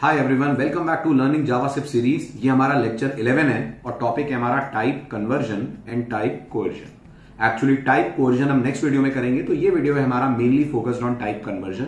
Hi everyone welcome back to learning JavaScript series ये हमारा lecture 11 है और टॉपिक है हमारा type conversion and type coercion actually type coercion हम नेक्स्ट वीडियो में करेंगे तो ये वीडियो है हमारा mainly focused on type conversion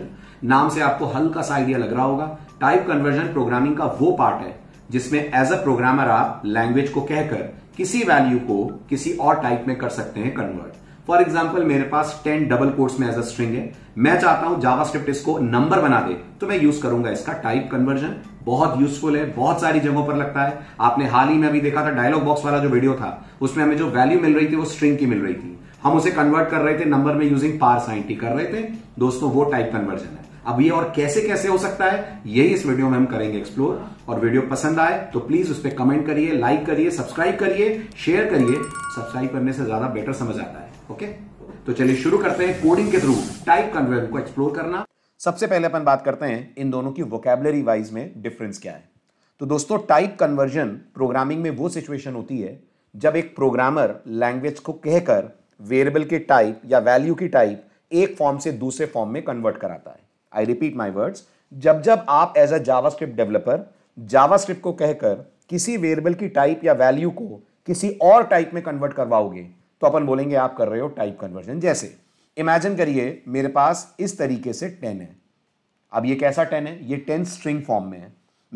नाम से आपको हल्का सा आइडिया लग रहा होगा टाइप कन्वर्जन प्रोग्रामिंग का वो पार्ट है जिसमें एज अ प्रोग्रामर आप लैंग्वेज को कहकर किसी वैल्यू को किसी और टाइप में कर सकते हैं कन्वर्ट फॉर एग्जाम्पल मेरे पास टेन डबल कोर्स में एज अ स्ट्रिंग है मैं चाहता हूं जावा स्क्रिप्ट इसको नंबर बना दे तो मैं यूज करूंगा इसका टाइप कन्वर्जन बहुत यूजफुल है बहुत सारी जगहों पर लगता है आपने हाल ही में अभी देखा था डायलॉग बॉक्स वाला जो वीडियो था उसमें हमें जो वैल्यू मिल रही थी वो स्ट्रिंग की मिल रही थी हम उसे कन्वर्ट कर रहे थे नंबर में यूजिंग पार साइंटी कर रहे थे दोस्तों वो टाइप कन्वर्जन है अब ये और कैसे कैसे हो सकता है यही इस वीडियो में हम करेंगे एक्सप्लोर और वीडियो पसंद आए तो प्लीज उस पर कमेंट करिए लाइक करिए सब्सक्राइब करिए शेयर करिए सब्सक्राइब करने से ज्यादा बेटर समझ आता है ओके तो चलिए शुरू करते हैं कोडिंग के थ्रू टाइप कन्वेयर को एक्सप्लोर करना सबसे पहले अपन बात करते हैं इन दोनों की वोकेबलरी वाइज में डिफरेंस क्या है तो दोस्तों टाइप कन्वर्जन प्रोग्रामिंग में वो सिचुएशन होती है जब एक प्रोग्रामर लैंग्वेज को कहकर वेरिएबल के टाइप या वैल्यू की टाइप एक फॉर्म से दूसरे फॉर्म में कन्वर्ट कराता है आई रिपीट माई वर्ड्स जब जब आप as a JavaScript developer JavaScript को कहकर किसी वेरिएबल की टाइप या वैल्यू को किसी और टाइप में कन्वर्ट करवाओगे तो अपन बोलेंगे आप कर रहे हो टाइप कन्वर्जन जैसे इमेजिन करिए मेरे पास इस तरीके से टेन है अब ये कैसा टेन है ये टेन स्ट्रिंग फॉर्म में है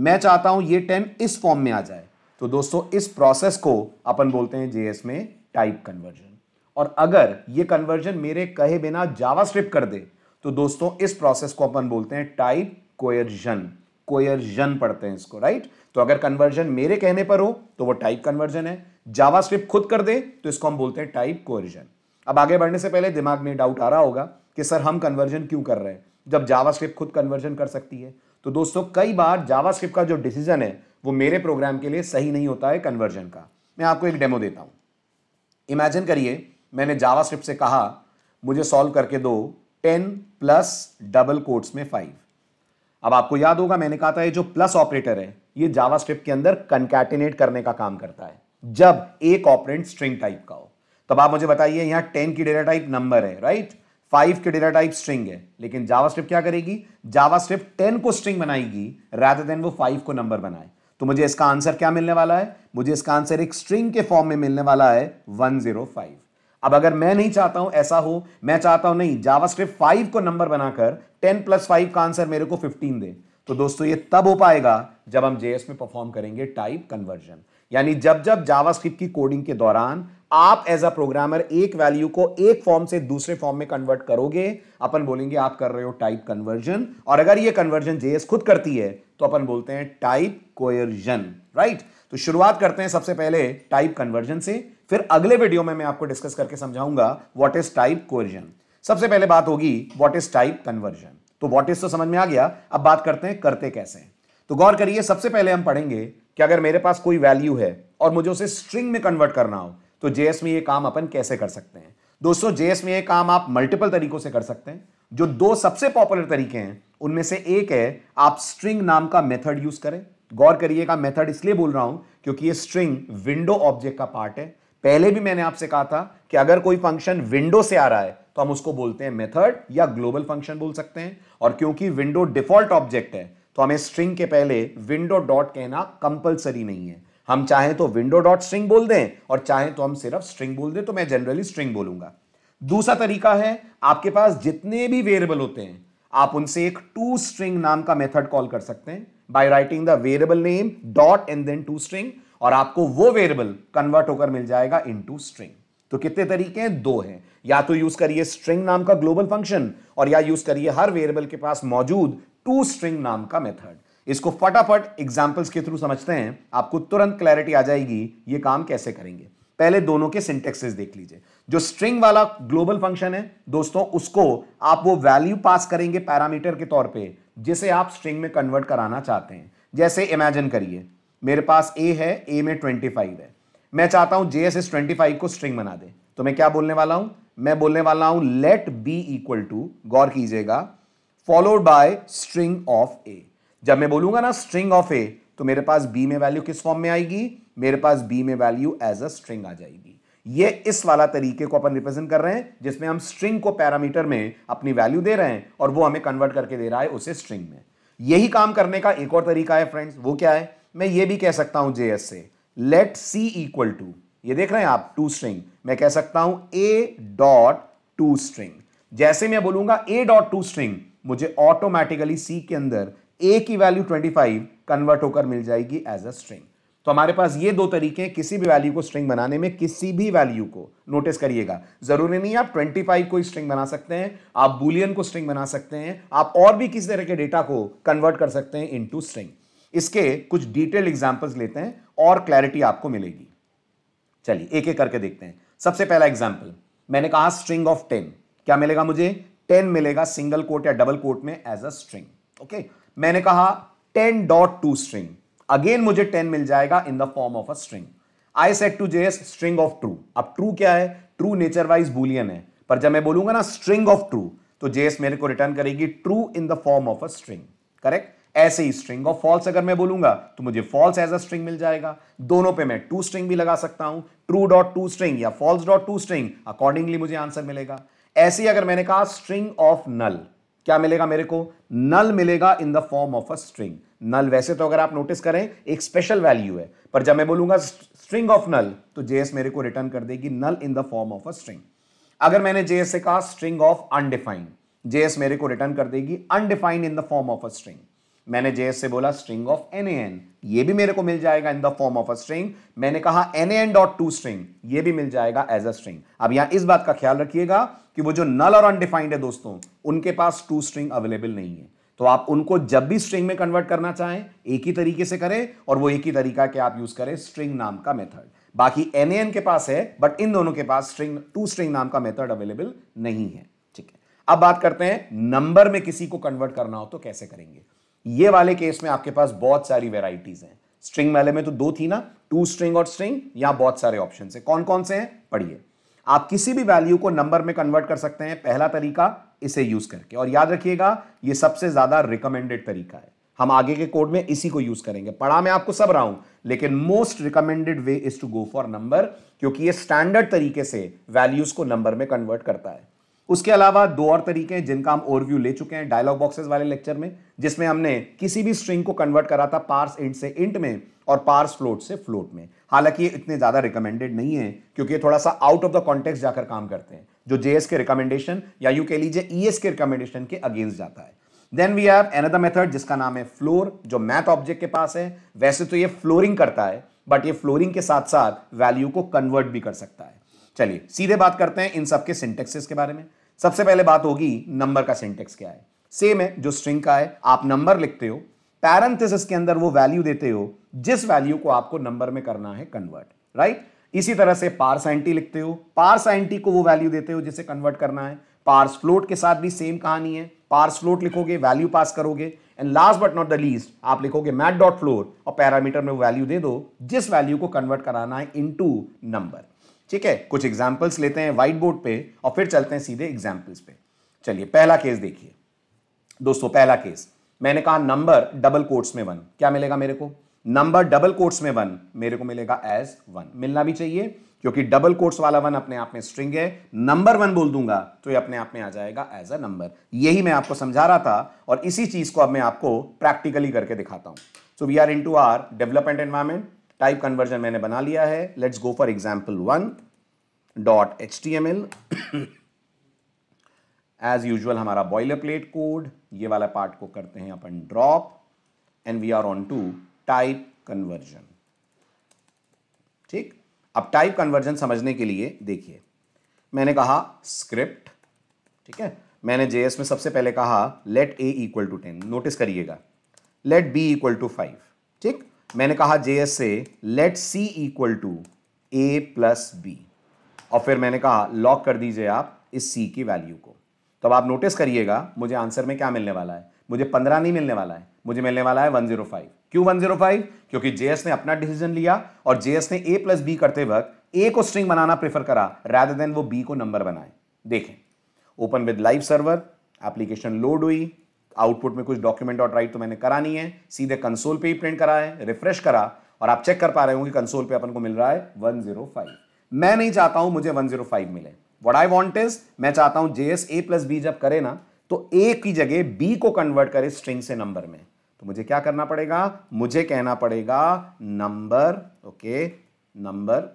मैं चाहता हूं ये टेन इस फॉर्म में आ जाए तो दोस्तों इस प्रोसेस को अपन बोलते हैं जेएस में टाइप कन्वर्जन और अगर ये कन्वर्जन मेरे कहे बिना जावा स्ट्रिप कर दे तो दोस्तों इस प्रोसेस को अपन बोलते हैं टाइप कोयर्जन कोयर्जन पढ़ते हैं इसको राइट तो अगर कन्वर्जन मेरे कहने पर हो तो वो टाइप कन्वर्जन है जावा खुद कर दे तो इसको हम बोलते हैं टाइप कोरिजन अब आगे बढ़ने से पहले दिमाग में डाउट आ रहा होगा कि सर हम कन्वर्जन क्यों कर रहे हैं जब जावा खुद कन्वर्जन कर सकती है तो दोस्तों कई बार जावा का जो डिसीजन है वो मेरे प्रोग्राम के लिए सही नहीं होता है कन्वर्जन का मैं आपको एक डेमो देता हूं इमेजिन करिए मैंने जावा से कहा मुझे सॉल्व करके दो टेन प्लस डबल कोट्स में फाइव अब आपको याद होगा मैंने कहा था ये जो प्लस ऑपरेटर है ये जावा के अंदर कंकैटिनेट करने का काम करता है जब एक ऑपरेंट स्ट्रिंग टाइप का हो तब आप मुझे बताइए यहां टेन की डेटा टाइप नंबर है राइट फाइव की डेटा टाइप स्ट्रिंग है लेकिन जावा स्क्रिप्ट क्या करेगी जावा स्क्रिप्ट टेन को स्ट्रिंग बनाएगी रैदर देन वो फाइव को नंबर बनाए तो मुझे इसका आंसर क्या मिलने वाला है मुझे इसका आंसर एक स्ट्रिंग के फॉर्म में मिलने वाला है वन जीरो फाइव अब अगर मैं नहीं चाहता हूं ऐसा हो मैं चाहता हूं नहीं जावा स्क्रिप्ट फाइव को नंबर बनाकर टेन प्लस फाइव का आंसर मेरे को फिफ्टीन दे तो दोस्तों ये तब हो पाएगा जब हम जेएस में परफॉर्म करेंगे टाइप कन्वर्जन यानी जब जब जावास्क्रिप्ट की कोडिंग के दौरान आप एज अ प्रोग्रामर एक वैल्यू को एक फॉर्म से दूसरे फॉर्म में कन्वर्ट करोगे अपन बोलेंगे आप कर रहे हो टाइप कन्वर्जन और अगर ये कन्वर्जन जेएस खुद करती है तो अपन बोलते हैं टाइप कोयर्जन राइट तो शुरुआत करते हैं सबसे पहले टाइप कन्वर्जन से फिर अगले वीडियो में मैं आपको डिस्कस करके समझाऊंगा वॉट इज टाइप कोयर्जन सबसे पहले बात होगी वॉट इज टाइप कन्वर्जन तो वॉट इज तो समझ में आ गया अब बात करते हैं करते कैसे तो गौर करिए सबसे पहले हम पढ़ेंगे कि अगर मेरे पास कोई वैल्यू है और मुझे उसे स्ट्रिंग में कन्वर्ट करना हो तो जेएस में ये काम अपन कैसे कर सकते हैं दोस्तों जेएस में ये काम आप मल्टीपल तरीकों से कर सकते हैं जो दो सबसे पॉपुलर तरीके हैं उनमें से एक है आप स्ट्रिंग नाम का मेथड यूज करें गौर करिएगा मेथड इसलिए बोल रहा हूं क्योंकि ये स्ट्रिंग विंडो ऑब्जेक्ट का पार्ट है पहले भी मैंने आपसे कहा था कि अगर कोई फंक्शन विंडो से आ रहा है तो हम उसको बोलते हैं मेथड या ग्लोबल फंक्शन बोल सकते हैं और क्योंकि विंडो डिफॉल्ट ऑब्जेक्ट है तो हमें स्ट्रिंग के पहले विंडो डॉट कहना कंपलसरी नहीं है हम चाहें तो विंडो डॉट स्ट्रिंग बोल दें और चाहें तो हम सिर्फ स्ट्रिंग बोल दें तो मैं जनरली स्ट्रिंग बोलूंगा दूसरा तरीका है आपके पास जितने भी वेरिएबल होते हैं आप उनसे एक टू स्ट्रिंग नाम का मेथड कॉल कर सकते हैं by writing the variable name dot and then to string और आपको वो वेरिएबल कन्वर्ट होकर मिल जाएगा इन टू स्ट्रिंग तो कितने तरीके हैं दो हैं या तो यूज करिए स्ट्रिंग नाम का ग्लोबल फंक्शन और या यूज करिए हर वेरिएबल के पास मौजूद टू स्ट्रिंग नाम का मेथड इसको फटाफट एग्जाम्पल्स के थ्रू समझते हैं आपको तुरंत क्लैरिटी आ जाएगी ये काम कैसे करेंगे पहले दोनों के सिंटेक्सेस देख लीजिए जो स्ट्रिंग वाला ग्लोबल फंक्शन है दोस्तों उसको आप वो वैल्यू पास करेंगे पैरामीटर के तौर पे जिसे आप स्ट्रिंग में कन्वर्ट कराना चाहते हैं जैसे इमेजिन करिए मेरे पास ए है ए में ट्वेंटी फाइव है मैं चाहता हूं J S S twenty five को स्ट्रिंग बना दे तो मैं क्या बोलने वाला हूं मैं बोलने वाला हूं लेट बी इक्वल टू गौर कीजिएगा followed by string of A जब मैं बोलूंगा ना स्ट्रिंग ऑफ ए तो मेरे पास बी में वैल्यू किस फॉर्म में आएगी मेरे पास बी में वैल्यू एज अ स्ट्रिंग आ जाएगी ये इस वाला तरीके को अपन रिप्रेजेंट कर रहे हैं जिसमें हम स्ट्रिंग को पैरामीटर में अपनी वैल्यू दे रहे हैं और वो हमें कन्वर्ट करके दे रहा है उसे स्ट्रिंग में यही काम करने का एक और तरीका है फ्रेंड्स वो क्या है मैं ये भी कह सकता हूं जेएस से लेट सी इक्वल टू ये देख रहे हैं आप टू स्ट्रिंग मैं कह सकता हूं ए डॉट टू स्ट्रिंग जैसे मैं बोलूंगा ए डॉट टू स्ट्रिंग मुझे ऑटोमेटिकली सी के अंदर ए की वैल्यू 25 कन्वर्ट होकर मिल जाएगी एज अ स्ट्रिंग तो हमारे पास ये दो तरीके हैं किसी भी वैल्यू को स्ट्रिंग बनाने में किसी भी वैल्यू को नोटिस करिएगा जरूरी नहीं आप 25 को स्ट्रिंग बना सकते हैं आप बुलियन को स्ट्रिंग बना सकते हैं आप और भी किसी तरह के डेटा को कन्वर्ट कर सकते हैं इनटू स्ट्रिंग इसके कुछ डिटेल एग्जाम्पल्स लेते हैं और क्लैरिटी आपको मिलेगी चलिए एक एक करके देखते हैं सबसे पहला एग्जाम्पल मैंने कहा स्ट्रिंग ऑफ टेन क्या मिलेगा मुझे टेन मिलेगा सिंगल कोट या डबल कोट में एज अ स्ट्रिंग ओके मैंने कहा ten dot to string again मुझे टेन मिल जाएगा in the form of a string I said to JS string of true अब ट्रू क्या है ट्रू नेचर वाइज बुलियन है पर जब मैं बोलूंगा ना स्ट्रिंग ऑफ ट्रू तो जेएस मेरे को रिटर्न करेगी true in the form of a string correct ऐसे ही स्ट्रिंग ऑफ फॉल्स अगर मैं बोलूंगा तो मुझे फॉल्स एज अ स्ट्रिंग मिल जाएगा दोनों पे मैं टू स्ट्रिंग भी लगा सकता हूं ट्रू डॉट टू स्ट्रिंग या false dot to string accordingly मुझे आंसर मिलेगा ऐसे ही अगर मैंने कहा स्ट्रिंग ऑफ नल क्या मिलेगा मेरे को नल मिलेगा in the form of a string null वैसे तो अगर आप नोटिस करें एक स्पेशल वैल्यू है पर जब मैं बोलूंगा स्ट्रिंग ऑफ नल तो जेएस मेरे को रिटर्न कर देगी null in the form of a string अगर मैंने जेएस से कहा स्ट्रिंग ऑफ अनडिफाइंड जेएस मेरे को रिटर्न कर देगी undefined in the form of a string मैंने जेएस से बोला स्ट्रिंग ऑफ एन एन ये भी मेरे को मिल जाएगा in the form of a string मैंने कहा N N dot to string ये भी मिल जाएगा एज अ स्ट्रिंग अब यहां इस बात का ख्याल रखिएगा कि वो जो नल और अनडिफाइंड है दोस्तों उनके पास टू स्ट्रिंग अवेलेबल नहीं है तो आप उनको जब भी स्ट्रिंग में कन्वर्ट करना चाहें एक ही तरीके से करें और वो एक ही तरीका के आप यूज करें स्ट्रिंग नाम का मेथड बाकी एन के पास है बट इन दोनों के पास स्ट्रिंग टू स्ट्रिंग नाम का मेथड अवेलेबल नहीं है ठीक है अब बात करते हैं नंबर में किसी को कन्वर्ट करना हो तो कैसे करेंगे ये वाले केस में आपके पास बहुत सारी वेराइटीज हैं स्ट्रिंग वाले में तो दो थी ना टू स्ट्रिंग और स्ट्रिंग यहां बहुत सारे ऑप्शन है कौन कौन से हैं पढ़िए आप किसी भी वैल्यू को नंबर में कन्वर्ट कर सकते हैं पहला तरीका इसे यूज करके और याद रखिएगा ये सबसे ज्यादा रिकमेंडेड तरीका है हम आगे के कोड में इसी को यूज करेंगे पढ़ा मैं आपको सब रहा हूं लेकिन most recommended way is to go for number क्योंकि ये स्टैंडर्ड तरीके से वैल्यूज को नंबर में कन्वर्ट करता है उसके अलावा दो और तरीके हैं जिनका हम ओवरव्यू ले चुके हैं डायलॉग बॉक्सेस वाले लेक्चर में जिसमें हमने किसी भी स्ट्रिंग को कन्वर्ट करा था पार्स इंट से इंट में और पार्स फ्लोट से फ्लोट में हालांकि ये इतने ज़्यादा रिकमेंडेड नहीं है क्योंकि ये थोड़ा सा आउट ऑफ द कॉन्टेक्स्ट जाकर काम करते हैं जो जेएस के रिकमेंडेशन या यू कह लीजिए ईएस e के रिकमेंडेशन के अगेंस्ट जाता है then we have another method जिसका नाम है फ्लोर जो मैथ ऑब्जेक्ट के पास है वैसे तो ये फ्लोरिंग करता है बट ये फ्लोरिंग के साथ साथ वैल्यू को कन्वर्ट भी कर सकता है चलिए सीधे बात करते हैं इन सबके सिंटेक्सेस के बारे में सबसे पहले बात होगी नंबर का सिंटेक्स क्या है सेम है जो स्ट्रिंग का है आप नंबर लिखते हो पैरेंथेसिस के अंदर वो वैल्यू देते हो जिस वैल्यू को आपको नंबर में करना है कन्वर्ट राइट इसी तरह से पार्स एंटी लिखते हो पार्स एंटी को वो वैल्यू देते हो जिसे कन्वर्ट करना है पार्स फ्लोट के साथ भी सेम कहानी है पार्स फ्लोट लिखोगे वैल्यू पास करोगे and last but not the least आप लिखोगे मैट डॉट फ्लोर और पैरामीटर में वैल्यू दे दो जिस वैल्यू को कन्वर्ट कराना है इनटू नंबर ठीक है कुछ एग्जाम्पल्स लेते हैं व्हाइट बोर्ड पे और फिर चलते हैं सीधे एग्जाम्पल्स पे चलिए पहला केस देखिए दोस्तों पहला केस मैंने कहा नंबर डबल कोर्ट्स में वन क्या मिलेगा मेरे को नंबर डबल कोर्ट्स में वन मेरे को मिलेगा एज वन मिलना भी चाहिए क्योंकि डबल कोर्ट्स वाला वन अपने आप में स्ट्रिंग है नंबर वन बोल दूंगा तो ये अपने आप में आ जाएगा एज अ नंबर यही मैं आपको समझा रहा था और इसी चीज को अब मैं आपको प्रैक्टिकली करके दिखाता हूं so we are into our development environment type conversion मैंने बना लिया है let's go for example one dot H T M L as usual हमारा बॉयलर प्लेट कोड ये वाला पार्ट को करते हैं अपन drop and we are on to type conversion ठीक अब टाइप कन्वर्जन समझने के लिए देखिए मैंने कहा स्क्रिप्ट ठीक है मैंने जेएस में सबसे पहले कहा let A equal to ten notice करिएगा let B equal to five ठीक मैंने कहा जे एस से let C equal to A plus B और फिर मैंने कहा लॉक कर दीजिए आप इस सी की वैल्यू को तो अब आप नोटिस करिएगा मुझे आंसर में क्या मिलने वाला है मुझे पंद्रह नहीं मिलने वाला है मुझे मिलने वाला है वन जीरो फाइव क्यों वन जीरो फाइव क्योंकि जेएस ने अपना डिसीजन लिया और जेएस ने ए प्लस बी करते वक्त ए को स्ट्रिंग बनाना प्रेफर करा रैदर देन वो बी को नंबर बनाए देखें open with live server application load हुई आउटपुट में कुछ डॉक्यूमेंट ऑट राइट तो मैंने करा नहीं है सीधे कंसोल पे ही प्रिंट करा है रिफ्रेश करा और आप चेक कर पा रहे हो कंसोल पे अपन को मिल रहा है 105 मैं नहीं चाहता हूं मुझे 105 मिले वट आई वॉन्ट इज मैं चाहता हूं जेएस ए प्लस बी जब करे ना तो ए की जगह बी को कन्वर्ट करे स्ट्रिंग से नंबर में तो मुझे क्या करना पड़ेगा मुझे कहना पड़ेगा नंबर ओके नंबर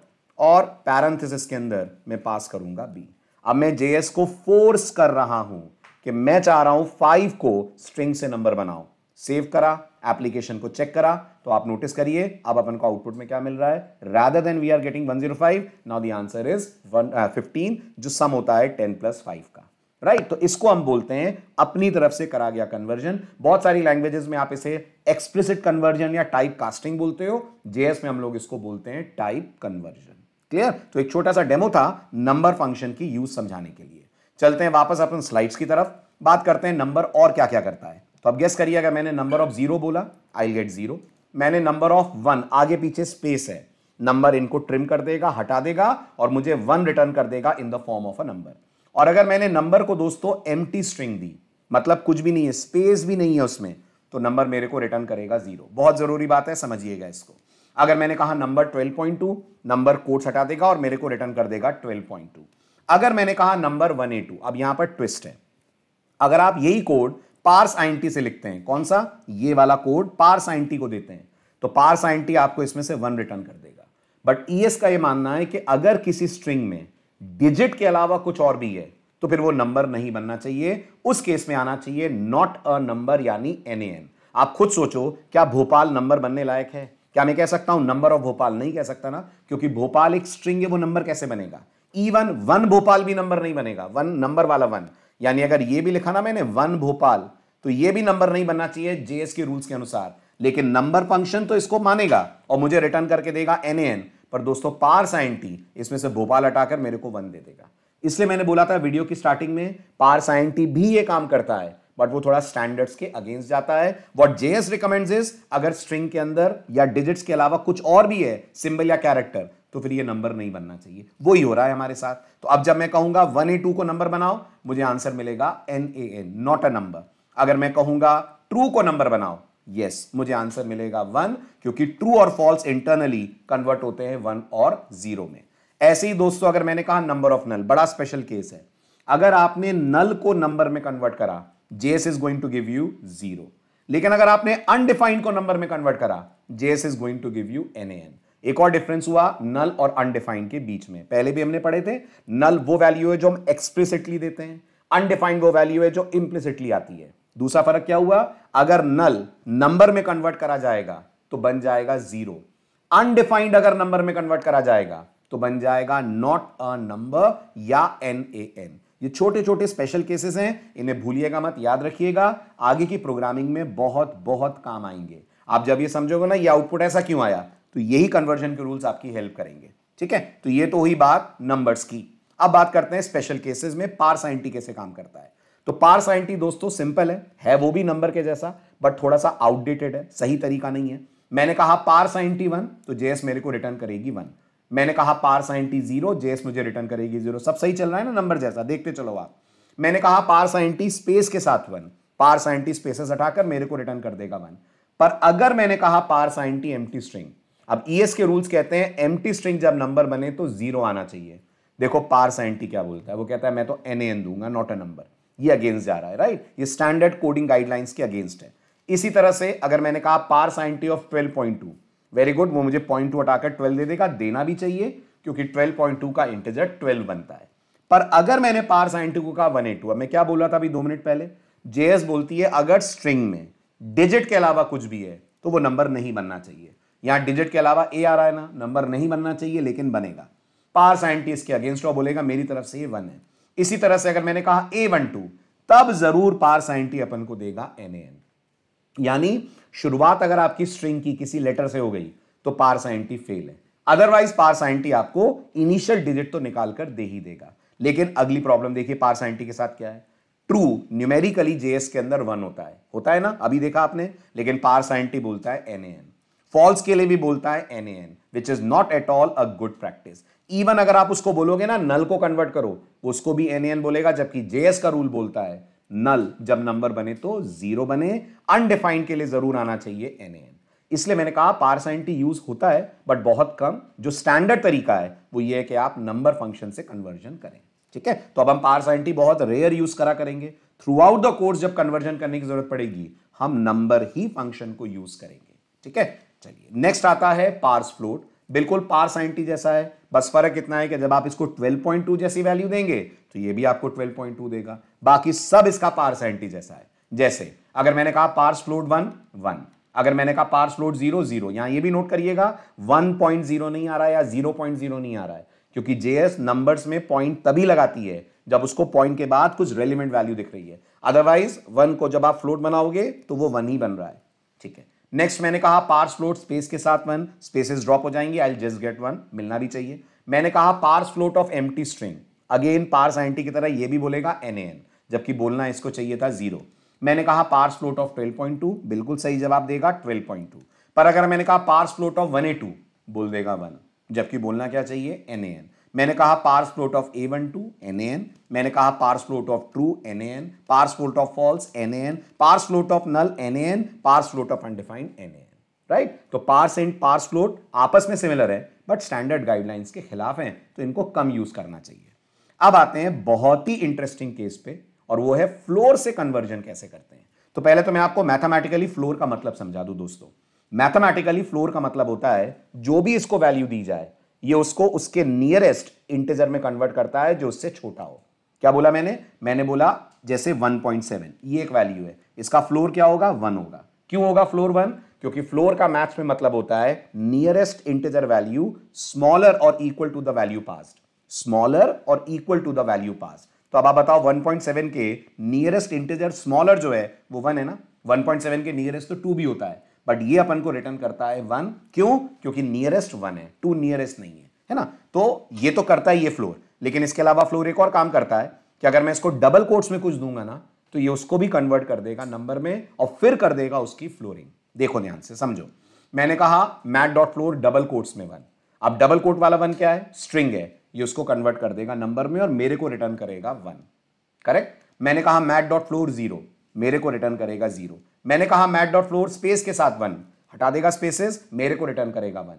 और पैरंथिस के अंदर मैं पास करूंगा बी अब मैं जेएस को फोर्स कर रहा हूं कि मैं चाह रहा हूं फाइव को स्ट्रिंग से नंबर बनाओ सेव करा एप्लीकेशन को चेक करा तो आप नोटिस करिए अब अपन को आउटपुट में क्या मिल रहा है rather than we are getting 105 now the answer is 15 जो सम होता है 10 प्लस फाइव का राइट right, तो इसको हम बोलते हैं अपनी तरफ से करा गया कन्वर्जन बहुत सारी लैंग्वेजेस में आप इसे एक्सप्लिसिट कन्वर्जन या टाइप कास्टिंग बोलते हो जेएस में हम लोग इसको बोलते हैं टाइप कन्वर्जन क्लियर तो एक छोटा सा डेमो था नंबर फंक्शन की यूज समझाने के लिए चलते हैं वापस अपन स्लाइड्स की तरफ बात करते हैं नंबर और क्या क्या करता है तो अब गेस करिए अगर मैंने नंबर ऑफ जीरो बोला आई गेट जीरो मैंने नंबर ऑफ वन आगे पीछे स्पेस है नंबर इनको ट्रिम कर देगा हटा देगा और मुझे वन रिटर्न कर देगा in the form of a number और अगर मैंने नंबर को दोस्तों एम स्ट्रिंग दी मतलब कुछ भी नहीं है स्पेस भी नहीं है उसमें तो नंबर मेरे को रिटर्न करेगा जीरो बहुत ज़रूरी बात है समझिएगा इसको अगर मैंने कहा नंबर 12.2 नंबर कोट्स हटा देगा और मेरे को रिटर्न कर देगा 12.2 अगर मैंने कहा नंबर वन ए टू अब यहां पर ट्विस्ट है अगर आप यही कोड पार्स आइंटी से लिखते हैं कौन सा ये वाला कोड पार्स आइंटी को देते हैं तो पार्स आइंटी आपको इसमें से वन रिटर्न कर देगा बट ईएस e का ये मानना है कि अगर किसी स्ट्रिंग में डिजिट के अलावा कुछ और भी है तो फिर वो नंबर नहीं बनना चाहिए उस केस में आना चाहिए नॉट अ नंबर यानी एन एन आप खुद सोचो क्या भोपाल नंबर बनने लायक है क्या मैं कह सकता हूं नंबर ऑफ भोपाल नहीं कह सकता ना क्योंकि भोपाल एक स्ट्रिंग है वो नंबर कैसे बनेगा इवन वन भोपाल भी नंबर नहीं बनेगा वन नंबर वाला वन यानी अगर ये भी लिखा ना मैंने वन भोपाल तो ये भी नंबर नहीं बनना चाहिए जेएस के रूल्स के अनुसार लेकिन नंबर फंक्शन तो इसको मानेगा और मुझे रिटर्न करके देगा एन एन पर दोस्तों पार साइन टी इसमें से भोपाल हटाकर मेरे को वन दे देगा इसलिए मैंने बोला था वीडियो की स्टार्टिंग में पार साइन टी भी ये काम करता है बट वो थोड़ा स्टैंडर्ड्स के अगेंस्ट जाता है वॉट जेएस रिकमेंड्स इज अगर स्ट्रिंग के अंदर या डिजिट्स के अलावा कुछ और भी है सिंबल या कैरेक्टर तो फिर ये नंबर नहीं बनना चाहिए वो ही हो रहा है हमारे साथ तो अब जब मैं कहूंगा वन ए टू को नंबर बनाओ मुझे आंसर मिलेगा N A N not a number अगर मैं कहूंगा ट्रू को नंबर बनाओ यस yes, मुझे आंसर मिलेगा वन क्योंकि ट्रू और फॉल्स इंटरनली कन्वर्ट होते हैं वन और जीरो में ऐसे ही दोस्तों अगर मैंने कहा नंबर ऑफ नल बड़ा स्पेशल केस है अगर आपने नल को नंबर में कन्वर्ट करा JS is going to give you zero लेकिन अगर आपने अनडिफाइंड को नंबर में कन्वर्ट करा JS is going to give you N N एक और डिफरेंस हुआ नल और अनडिफाइंड के बीच में पहले भी हमने पढ़े थे नल वो वैल्यू है जो हम एक्सप्लिसिटली देते हैं अनडिफाइंड वो वैल्यू है जो इम्प्लिसिटली आती है दूसरा फर्क क्या हुआ अगर नल नंबर में कन्वर्ट करा जाएगा तो बन जाएगा जीरो अनडिफाइंड अगर नंबर में कन्वर्ट करा जाएगा तो बन जाएगा नॉट अ नंबर या एन ए एन ये छोटे छोटे स्पेशल केसेस हैं इन्हें भूलिएगा मत याद रखिएगा आगे की प्रोग्रामिंग में बहुत बहुत काम आएंगे आप जब ये समझोगे ना ये आउटपुट ऐसा क्यों आया तो यही कन्वर्जन के रूल्स आपकी हेल्प करेंगे ठीक है तो ये तो हुई बात नंबर्स की अब बात करते हैं स्पेशल केसेस में पार्स आइंटी कैसे काम करता है तो पार्स आइंटी दोस्तों सिंपल है है वो भी नंबर के जैसा बट थोड़ा सा आउटडेटेड है सही तरीका नहीं है मैंने कहा पार्स आइंटी वन तो जेएस मेरे को रिटर्न करेगी वन मैंने कहा पार्स आइंटी जीरो जेएस मुझे रिटर्न करेगी जीरो सब सही चल रहा है ना नंबर जैसा देखते चलो आप मैंने कहा पार्स आइंटी स्पेस के साथ वन पार्स आइंटी स्पेसेस हटाकर मेरे को रिटर्न कर देगा वन पर अगर मैंने कहा पार्स आइंटी एम स्ट्रिंग अब ई के रूल्स कहते हैं एम स्ट्रिंग जब नंबर बने तो जीरो आना चाहिए देखो पार साइंटी क्या बोलता है वो कहता है मैं तो एन एन दूंगा नॉट ए नंबर ये अगेंस्ट जा रहा है राइट ये स्टैंडर्ड कोडिंग गाइडलाइंस के अगेंस्ट है इसी तरह से अगर मैंने कहा parse int of twelve point two very good वो मुझे पॉइंट टू हटाकर ट्वेल्व दे देगा देना भी चाहिए क्योंकि ट्वेल्व पॉइंट टू का इंटेजर ट्वेल्व बनता है पर अगर मैंने पार साइंटी को कहा वन एट टू मैं क्या बोल रहा था अभी दो मिनट पहले जेएस बोलती है अगर स्ट्रिंग में डिजिट के अलावा कुछ भी है तो वो नंबर नहीं बनना चाहिए यहां डिजिट के अलावा ए आ रहा है ना नंबर नहीं बनना चाहिए लेकिन बनेगा पार साइंटिस्ट के अगेंस्ट वो बोलेगा मेरी तरफ से ये वन है इसी तरह से अगर मैंने कहा ए वन टू तब जरूर पार साइंटी अपन को देगा एन एन यानी शुरुआत अगर आपकी स्ट्रिंग की किसी लेटर से हो गई तो पार साइंटी फेल है अदरवाइज पार साइंटी आपको इनिशियल डिजिट तो निकालकर दे ही देगा लेकिन अगली प्रॉब्लम देखिए पार साइंटी के साथ क्या है ट्रू न्यूमेरिकली जेएस के अंदर वन होता है होता है ना अभी देखा आपने लेकिन पार साइंटी बोलता है एन ए एन फॉल्स के लिए भी बोलता है N A N which is not at all a good practice even अगर आप उसको बोलोगे ना नल को कन्वर्ट करो उसको भी एन ए एन बोलेगा जबकि जेएस का रूल बोलता है नल जब नंबर बने तो जीरो बने अनडिफाइंड के लिए जरूर आना चाहिए एन ए एन इसलिए मैंने कहा पार्स एंटी यूज होता है बट बहुत कम जो स्टैंडर्ड तरीका है वो ये है कि आप नंबर फंक्शन से कन्वर्जन करें ठीक है तो अब हम पार्स एंटी बहुत रेयर यूज करा करेंगे थ्रू आउट द कोर्स जब कन्वर्जन करने की जरूरत पड़ेगी हम नंबर ही फंक्शन को यूज करेंगे ठीक है चलिए नेक्स्ट आता है पार्स फ्लोट बिल्कुल पार्स साइंटी जैसा है बस फर्क इतना है कि जब आप इसको 12.2 जैसी वैल्यू देंगे तो ये भी आपको 12.2 देगा बाकी सब इसका पार्स साइंटी जैसा है जैसे अगर मैंने कहा पार्स फ्लोट वन वन अगर मैंने कहा पार्स फ्लोट जीरो जीरो यहां ये भी नोट करिएगा वन पॉइंट जीरो नहीं आ रहा है या जीरो पॉइंट जीरो नहीं आ रहा है क्योंकि जेएस नंबर्स में पॉइंट तभी लगाती है जब उसको पॉइंट के बाद कुछ रेलिवेंट वैल्यू दिख रही है अदरवाइज वन को जब आप फ्लोट बनाओगे तो वो वन ही बन रहा है ठीक है नेक्स्ट मैंने कहा पार्स फ्लोट स्पेस के साथ वन स्पेसेस ड्रॉप हो जाएंगे आई जस्ट गेट वन मिलना भी चाहिए मैंने कहा पार्स फ्लोट ऑफ एम स्ट्रिंग अगेन पार्स आइंटी की तरह ये भी बोलेगा एन एन जबकि बोलना इसको चाहिए था जीरो मैंने कहा पार्स फ्लोट ऑफ टू बिल्कुल सही जवाब देगा टू पर अगर मैंने कहा पार्स फ्लोट ऑफ टू बोल देगा वन जबकि बोलना क्या चाहिए एन ए एन मैंने कहा parse float of A one two N N मैंने कहा parse float of true N N parse float of false N N parse float of null N N parse float of undefined N N right तो parse and parse float आपस में similar है but standard guidelines के खिलाफ हैं तो इनको कम use करना चाहिए अब आते हैं बहुत ही इंटरेस्टिंग केस पे और वो है फ्लोर से कन्वर्जन कैसे करते हैं तो पहले तो मैं आपको मैथमेटिकली फ्लोर का मतलब समझा दूं दोस्तों मैथमेटिकली फ्लोर का मतलब होता है जो भी इसको वैल्यू दी जाए ये उसको उसके नियरेस्ट इंटेजर में कन्वर्ट करता है जो उससे छोटा हो क्या बोला मैंने मैंने बोला जैसे 1.7 ये एक वैल्यू है इसका फ्लोर क्या होगा वन होगा क्यों होगा फ्लोर वन क्योंकि फ्लोर का मैथ्स में मतलब होता है नियरेस्ट इंटेजर वैल्यू स्मॉलर और equal to the value passed smaller और equal to the value passed तो अब आप बताओ 1.7 के नियरेस्ट इंटेजर स्मॉलर जो है वो वन है ना 1.7 के नियरेस्ट तो टू भी होता है बट ये अपन को रिटर्न करता है वन क्यों क्योंकि नियरेस्ट वन है टू नियरेस्ट नहीं है है ना तो ये तो करता है ये फ्लोर लेकिन इसके अलावा फ्लोर एक और काम करता है कि अगर मैं इसको डबल कोर्ट्स में कुछ दूंगा ना तो ये उसको भी कन्वर्ट कर देगा नंबर में और फिर कर देगा उसकी फ्लोरिंग देखो ध्यान से समझो मैंने कहा math dot floor double quotes में वन अब डबल कोर्ट वाला वन क्या है स्ट्रिंग है ये उसको कन्वर्ट कर देगा नंबर में और मेरे को रिटर्न करेगा वन करेक्ट मैंने कहा मैट डॉट फ्लोर जीरो मेरे को रिटर्न करेगा जीरो मैंने कहा मैट डॉट फ्लोर स्पेस के साथ वन हटा देगा स्पेसेस मेरे को रिटर्न करेगा वन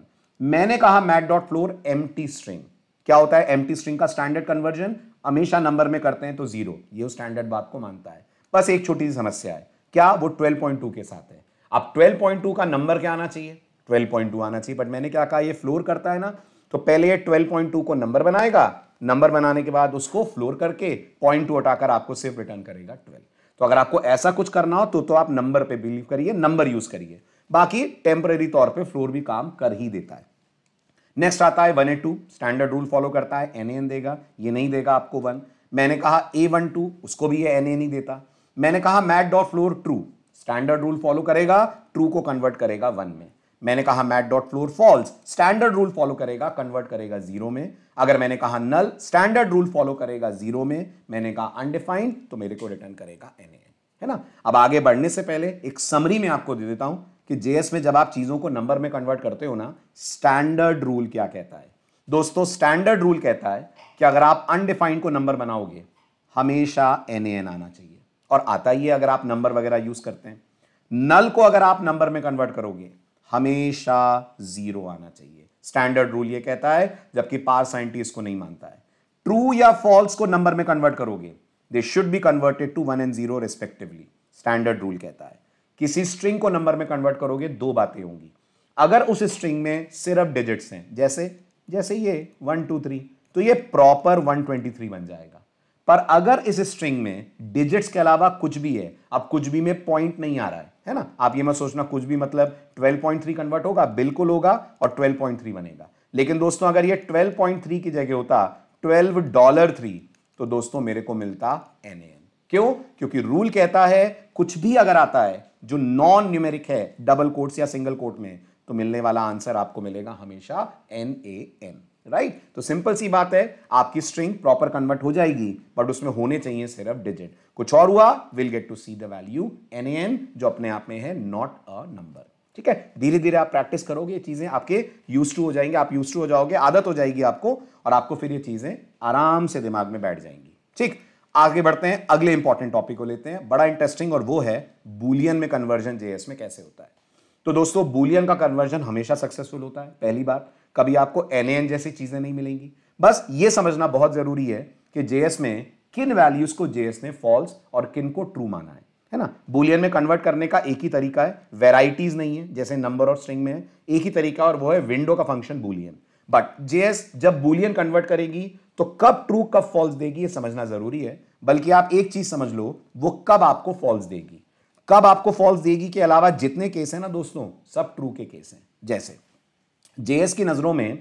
मैंने कहा मैट डॉट फ्लोर एम स्ट्रिंग क्या होता है एम स्ट्रिंग का स्टैंडर्ड कन्वर्जन हमेशा नंबर में करते हैं तो जीरो ये स्टैंडर्ड बात को मानता है बस एक छोटी सी समस्या है क्या वो 12.2 के साथ है अब 12.2 का नंबर क्या आना चाहिए 12.2 आना चाहिए बट मैंने क्या कहा ये फ्लोर करता है ना तो पहले ये 12.2 को नंबर बनाएगा नंबर बनाने के बाद उसको फ्लोर करके पॉइंट टू हटाकर आपको सिर्फ रिटर्न करेगा ट्वेल्व तो अगर आपको ऐसा कुछ करना हो तो तो आप नंबर पे बिलीव करिए नंबर यूज करिए बाकी टेम्पररी तौर पे फ्लोर भी काम कर ही देता है नेक्स्ट आता है one A two standard rule follow करता है एन एन देगा ये नहीं देगा आपको वन मैंने कहा ए वन टू उसको भी ये एन ए नहीं देता मैंने कहा math dot floor true standard rule follow करेगा ट्रू को कन्वर्ट करेगा वन में मैंने कहा math dot floor false standard rule follow करेगा कन्वर्ट करेगा जीरो में अगर मैंने कहा नल स्टैंडर्ड रूल फॉलो करेगा जीरो में मैंने कहा अनडिफाइंड तो मेरे को रिटर्न करेगा एन है ना अब आगे बढ़ने से पहले एक समरी में आपको दे देता हूं कि जेएस में जब आप चीजों को नंबर में कन्वर्ट करते हो ना स्टैंडर्ड रूल क्या कहता है दोस्तों स्टैंडर्ड रूल कहता है कि अगर आप अनडिफाइंड को नंबर बनाओगे हमेशा एन एन आना चाहिए और आता ही है अगर आप नंबर वगैरह यूज करते हैं नल को अगर आप नंबर में कन्वर्ट करोगे हमेशा जीरो आना चाहिए स्टैंडर्ड रूल ये कहता है जबकि पार साइंटी इसको नहीं मानता है ट्रू या फॉल्स को नंबर में कन्वर्ट करोगे they should be converted to one and zero respectively standard rule कहता है किसी स्ट्रिंग को नंबर में कन्वर्ट करोगे दो बातें होंगी अगर उस स्ट्रिंग में सिर्फ डिजिट्स हैं जैसे जैसे ये वन टू थ्री तो ये प्रॉपर वन ट्वेंटी थ्री बन जाएगा पर अगर इस स्ट्रिंग में डिजिट्स के अलावा कुछ भी है अब कुछ भी में पॉइंट नहीं आ रहा है है ना आप ये मत सोचना कुछ भी मतलब 12.3 कन्वर्ट होगा बिल्कुल होगा और 12.3 बनेगा लेकिन दोस्तों अगर ये 12.3 की जगह होता 12 डॉलर थ्री तो दोस्तों मेरे को मिलता एन क्यों क्योंकि रूल कहता है कुछ भी अगर आता है जो नॉन न्यूमेरिक है डबल कोट्स या सिंगल कोर्ट में तो मिलने वाला आंसर आपको मिलेगा हमेशा एन ए एन राइट तो सिंपल सी बात है आपकी स्ट्रिंग प्रॉपर कन्वर्ट हो जाएगी बट उसमें होने चाहिए सिर्फ डिजिट कुछ और हुआ will get to see the value N N जो अपने आप में है नॉट अ नंबर ठीक है धीरे धीरे आप प्रैक्टिस करोगे ये चीज़ें आपके यूज टू हो जाएंगे आप यूज टू हो जाओगे आदत हो जाएगी आपको और आपको फिर ये चीज़ें आराम से दिमाग में बैठ जाएंगी ठीक आगे बढ़ते हैं अगले इंपॉर्टेंट टॉपिक को लेते हैं बड़ा इंटरेस्टिंग और वो है बुलियन में कन्वर्जन जेएस में कैसे होता है तो दोस्तों बुलियन का कन्वर्जन हमेशा सक्सेसफुल होता है पहली बात कभी आपको एन जैसी चीज़ें नहीं मिलेंगी बस ये समझना बहुत ज़रूरी है कि जेएस में किन वैल्यूज को जेएस ने फॉल्स और किन को ट्रू माना है है ना बुलियन में कन्वर्ट करने का एक ही तरीका है वेराइटीज़ नहीं है जैसे नंबर और स्ट्रिंग में है एक ही तरीका और वो है विंडो का फंक्शन बुलियन बट जेएस जब बुलियन कन्वर्ट करेगी तो कब ट्रू कब फॉल्स देगी ये समझना ज़रूरी है बल्कि आप एक चीज़ समझ लो वो कब आपको फॉल्स देगी कब आपको फॉल्स देगी के अलावा जितने केस हैं ना दोस्तों सब ट्रू के केस हैं जैसे जेएस की नज़रों में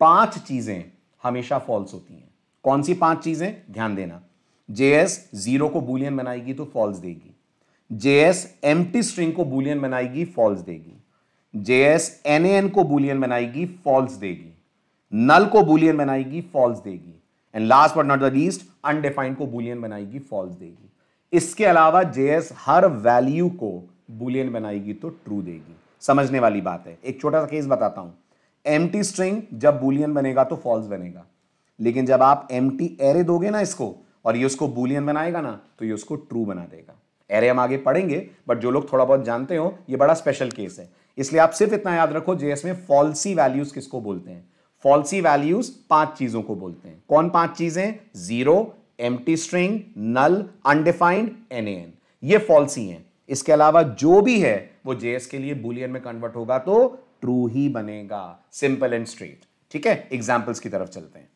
पांच चीज़ें हमेशा फॉल्स होती हैं कौन सी पांच चीज़ें ध्यान देना जेएस जीरो को बुलियन बनाएगी तो फॉल्स देगी जेएस टी स्ट्रिंग को बुलियन बनाएगी फॉल्स देगी जेएस एन को बुलियन बनाएगी फॉल्स देगी नल को बुलियन बनाएगी फॉल्स देगी and last but not the least undefined को बुलियन बनाएगी फॉल्स देगी इसके अलावा जेएस हर वैल्यू को बुलियन बनाएगी तो ट्रू देगी समझने वाली बात है एक छोटा सा केस बताता हूं एम स्ट्रिंग जब बुलियन बनेगा तो फॉल्स बनेगा लेकिन जब आप एम एरे दोगे ना इसको और ये उसको बुलियन बनाएगा ना तो ये उसको ट्रू बना देगा एरे हम आगे पढ़ेंगे बट जो लोग थोड़ा बहुत जानते हो ये बड़ा स्पेशल केस है इसलिए आप सिर्फ इतना याद रखो जेएस में फॉल्सी वैल्यूज किसको बोलते हैं फॉल्सी वैल्यूज पांच चीजों को बोलते हैं कौन पांच चीजें जीरो एम स्ट्रिंग नल अनडिफाइंड एन ये फॉल्सी हैं इसके अलावा जो भी है वो जेएस के लिए बुलियन में कन्वर्ट होगा तो ट्रू ही बनेगा सिंपल एंड स्ट्रेट ठीक है एग्जाम्पल्स की तरफ चलते हैं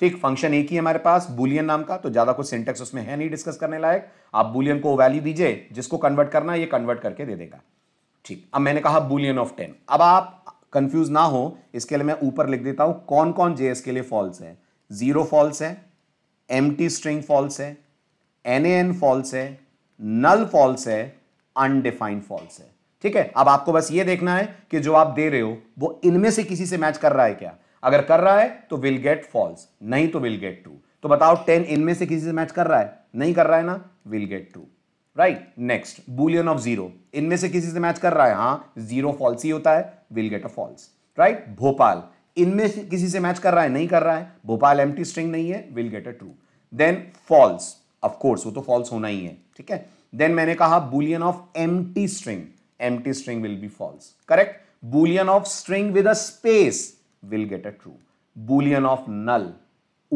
ठीक फंक्शन एक ही हमारे पास बुलियन नाम का तो ज्यादा कुछ सिंटेक्स उसमें है नहीं डिस्कस करने लायक आप बुलियन को वैल्यू दीजिए जिसको कन्वर्ट करना है ये कन्वर्ट करके दे देगा ठीक अब मैंने कहा बुलियन ऑफ टेन अब आप कंफ्यूज ना हो इसके लिए मैं ऊपर लिख देता हूं कौन कौन जेएस के लिए फॉल्स है जीरो फॉल्स है एम स्ट्रिंग फॉल्स है एन फॉल्स है नल फॉल्स है अनडिफाइंड फॉल्स है ठीक है अब आपको बस ये देखना है कि जो आप दे रहे हो वो इनमें से किसी से मैच कर रहा है क्या अगर कर रहा है तो विल गेट फॉल्स नहीं तो विल गेट टू तो बताओ टेन इनमें से किसी से मैच कर रहा है नहीं कर रहा है ना will get to right next Boolean of zero इनमें से किसी से मैच कर रहा है हाँ जीरो फॉल्स ही होता है will get a false right Bhopal इनमें से किसी से मैच कर रहा है नहीं कर रहा है भोपाल एम स्ट्रिंग नहीं है will get a true then false of course वो तो फॉल्स होना ही है ठीक है देन मैंने कहा बुलियन ऑफ एम string empty string will be false. Correct? Boolean of string with a space will get a true. Boolean of null.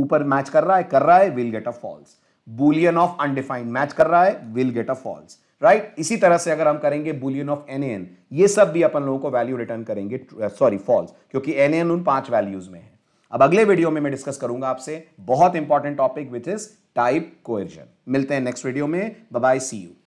ऊपर मैच कर रहा है कर रहा है will get a false Boolean of undefined match कर रहा है will get a false right इसी तरह से अगर हम करेंगे बुलियन ऑफ एन एन ये सब भी अपन लोगों को वैल्यू रिटर्न करेंगे सॉरी फॉल्स क्योंकि एन एन उन पांच वैल्यूज में है अब अगले वीडियो में मैं डिस्कस करूंगा आपसे बहुत important topic which is type coercion मिलते हैं नेक्स्ट वीडियो में बाय सी यू